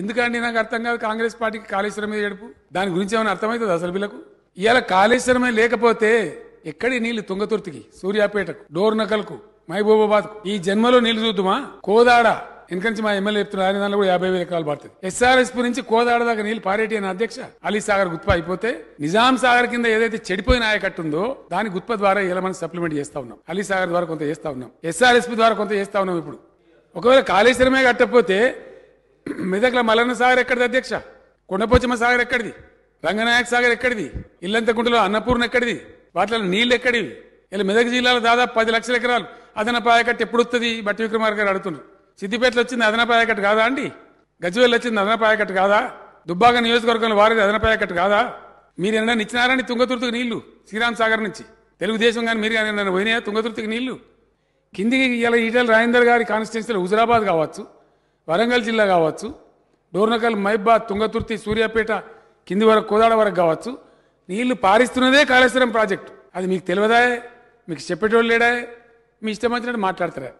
ఎందుకండి నాకు అర్థం కాదు కాంగ్రెస్ పార్టీకి కాళేశ్వరం మీద ఏడుపు దాని గురించి ఏమైనా అర్థమవుతుంది అసలు వీళ్ళకు ఇవాళ కాళేశ్వరమే లేకపోతే ఎక్కడి నీళ్లు తుంగతుర్తికి సూర్యాపేటకు డోర్ డోర్నకల్కు మహబూబాబాద్కు ఈ జన్మలో నీళ్లు చూద్దుమా కోదాడ ఎందుకంటే మా ఎమ్మెల్యే చెప్తున్నారు ఆయన దానిలో కూడా యాభై వేల ఎకరాలు పడుతుంది ఎస్ఆర్ఎస్పీ నుంచి కోదాడ దాకా నీళ్లు పారేటి అని అధ్యక్ష అలీ సాగర్ గుత్ప అయిపోతే నిజాం సాగర్ కింద ఏదైతే చెడిపోయిన ఆయకట్టు ఉందో దాని గుత్ప ద్వారా ఇలా మనం సప్లిమెంట్ చేస్తా ఉన్నాం అలీ సాగర్ ద్వారా కొంత చేస్తా ఉన్నాం ఎస్ఆర్ఎస్పీ ద్వారా కొంత చేస్తా ఉన్నాం ఇప్పుడు ఒకవేళ కాళేశ్వరమే కట్టకపోతే మెదక్ల మల్లన్న సాగర్ ఎక్కడిది అధ్యక్ష కొండపోచమ్మ సాగర్ ఎక్కడిది రంగనాయక సాగర్ ఎక్కడిది ఇల్లంతకుంటలో అన్నపూర్ణ ఎక్కడిది వాటిలో నీళ్ళు ఎక్కడివి ఇలా మెదక్ జిల్లాలో దాదాపు పది లక్షల ఎకరాలు అదనపు ఆయకట్టు ఎప్పుడు వస్తుంది బట్టి విక్రమార్ గారు అడుగుతున్నారు సిద్దిపేటలో వచ్చింది అదనపు ఆయకట్టు కాదా అండి గజ్వేల్ వచ్చింది అదనపు ఆయకట్టు కాదా దుబ్బాక నియోజకవర్గంలో వారిది అదనపు ఆయకట్టు కాదా మీరు ఏమైనా ఇచ్చినారని తుంగతుర్తికి నీళ్లు శ్రీరామ్ సాగర్ నుంచి తెలుగుదేశం కానీ మీరు కానీ నన్ను పోయినాయా తుంగతుర్తికి నీళ్లు కిందికి ఇలా ఈటల రాజేందర్ గారి కాన్స్టిట్యున్సీలో హుజరాబాద్ కావచ్చు వరంగల్ జిల్లా కావచ్చు డోర్నకల్ మైబా తుంగతుర్తి సూర్యాపేట కింది వరకు కోదాడ వరకు కావచ్చు నీళ్లు పారిస్తున్నదే కాళేశ్వరం ప్రాజెక్టు అది మీకు తెలియదాయే మీకు చెప్పేటోళ్ళు లేడాయే మీ ఇష్టం వచ్చినట్టు మాట్లాడతారా